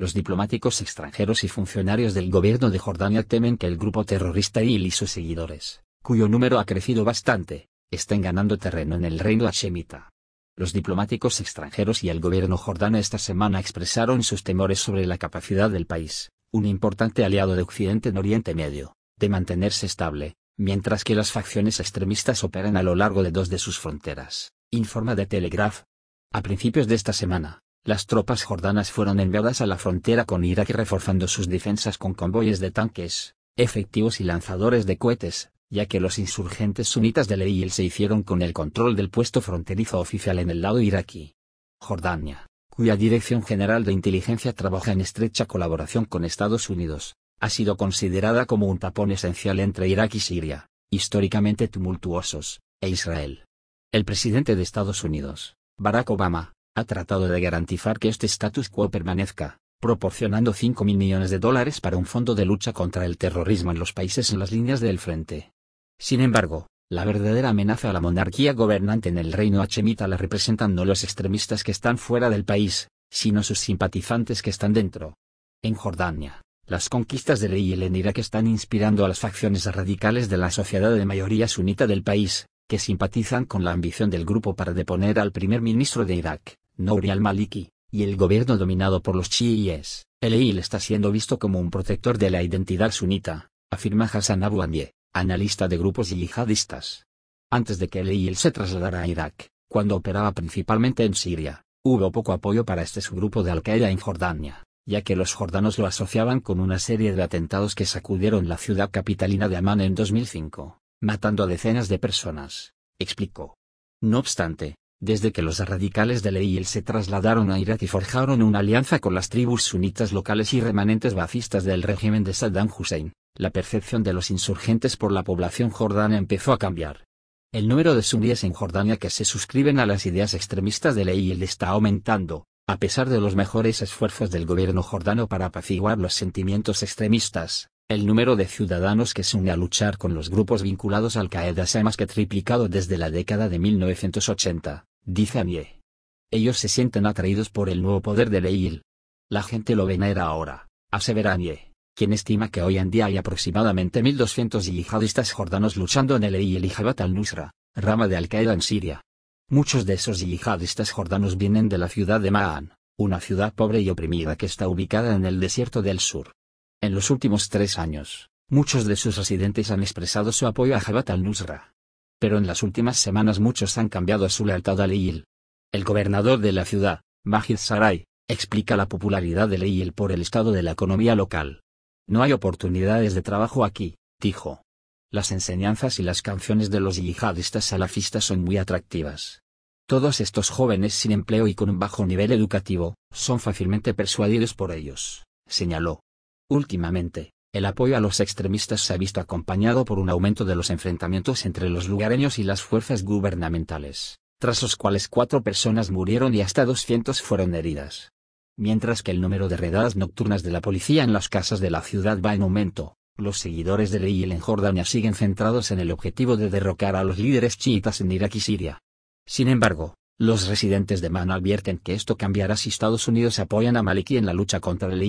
Los diplomáticos extranjeros y funcionarios del gobierno de Jordania temen que el grupo terrorista IL y sus seguidores, cuyo número ha crecido bastante, estén ganando terreno en el reino hashemita. Los diplomáticos extranjeros y el gobierno jordano esta semana expresaron sus temores sobre la capacidad del país, un importante aliado de Occidente en Oriente Medio, de mantenerse estable, mientras que las facciones extremistas operan a lo largo de dos de sus fronteras, informa de Telegraph. A principios de esta semana, las tropas jordanas fueron enviadas a la frontera con Irak reforzando sus defensas con convoyes de tanques, efectivos y lanzadores de cohetes, ya que los insurgentes sunitas de Leil se hicieron con el control del puesto fronterizo oficial en el lado iraquí. Jordania, cuya Dirección General de Inteligencia trabaja en estrecha colaboración con Estados Unidos, ha sido considerada como un tapón esencial entre Irak y Siria, históricamente tumultuosos, e Israel. El presidente de Estados Unidos, Barack Obama, ha tratado de garantizar que este status quo permanezca, proporcionando 5 mil millones de dólares para un fondo de lucha contra el terrorismo en los países en las líneas del frente. Sin embargo, la verdadera amenaza a la monarquía gobernante en el reino hachemita la representan no los extremistas que están fuera del país, sino sus simpatizantes que están dentro. En Jordania, las conquistas de Leil en Irak están inspirando a las facciones radicales de la sociedad de mayoría sunita del país, que simpatizan con la ambición del grupo para deponer al primer ministro de Irak. Nouri al-Maliki, y el gobierno dominado por los chiíes, el EIL está siendo visto como un protector de la identidad sunita, afirma Hassan Abu Amie, analista de grupos yihadistas. Antes de que el EIL se trasladara a Irak, cuando operaba principalmente en Siria, hubo poco apoyo para este subgrupo de Al-Qaeda en Jordania, ya que los jordanos lo asociaban con una serie de atentados que sacudieron la ciudad capitalina de Amán en 2005, matando a decenas de personas, explicó. No obstante, desde que los radicales de Leil se trasladaron a Irak y forjaron una alianza con las tribus sunitas locales y remanentes bafistas del régimen de Saddam Hussein, la percepción de los insurgentes por la población jordana empezó a cambiar. El número de suníes en Jordania que se suscriben a las ideas extremistas de Leyel está aumentando, a pesar de los mejores esfuerzos del gobierno jordano para apaciguar los sentimientos extremistas. El número de ciudadanos que se une a luchar con los grupos vinculados al Qaeda se ha más que triplicado desde la década de 1980 dice Anie. Ellos se sienten atraídos por el nuevo poder de Leil. La gente lo venera ahora, asevera Anie, quien estima que hoy en día hay aproximadamente 1.200 yihadistas jordanos luchando en el Leil y Jabhat al-Nusra, rama de Al-Qaeda en Siria. Muchos de esos yihadistas jordanos vienen de la ciudad de Ma'an, una ciudad pobre y oprimida que está ubicada en el desierto del sur. En los últimos tres años, muchos de sus residentes han expresado su apoyo a Jabhat al-Nusra, pero en las últimas semanas muchos han cambiado su lealtad a Leil. El gobernador de la ciudad, Majid Sarai, explica la popularidad de Leil por el estado de la economía local. No hay oportunidades de trabajo aquí, dijo. Las enseñanzas y las canciones de los yihadistas salafistas son muy atractivas. Todos estos jóvenes sin empleo y con un bajo nivel educativo, son fácilmente persuadidos por ellos, señaló. Últimamente, el apoyo a los extremistas se ha visto acompañado por un aumento de los enfrentamientos entre los lugareños y las fuerzas gubernamentales, tras los cuales cuatro personas murieron y hasta 200 fueron heridas. Mientras que el número de redadas nocturnas de la policía en las casas de la ciudad va en aumento, los seguidores de Leil en Jordania siguen centrados en el objetivo de derrocar a los líderes chiitas en Irak y Siria. Sin embargo, los residentes de Mano advierten que esto cambiará si Estados Unidos apoyan a Maliki en la lucha contra el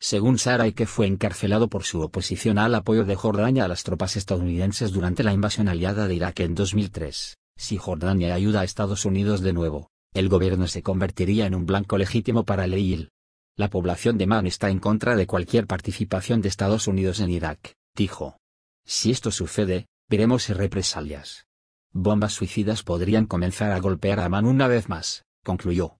según Sarai que fue encarcelado por su oposición al apoyo de Jordania a las tropas estadounidenses durante la invasión aliada de Irak en 2003. Si Jordania ayuda a Estados Unidos de nuevo, el gobierno se convertiría en un blanco legítimo para el La población de Man está en contra de cualquier participación de Estados Unidos en Irak, dijo. Si esto sucede, veremos represalias. Bombas suicidas podrían comenzar a golpear a Man una vez más, concluyó.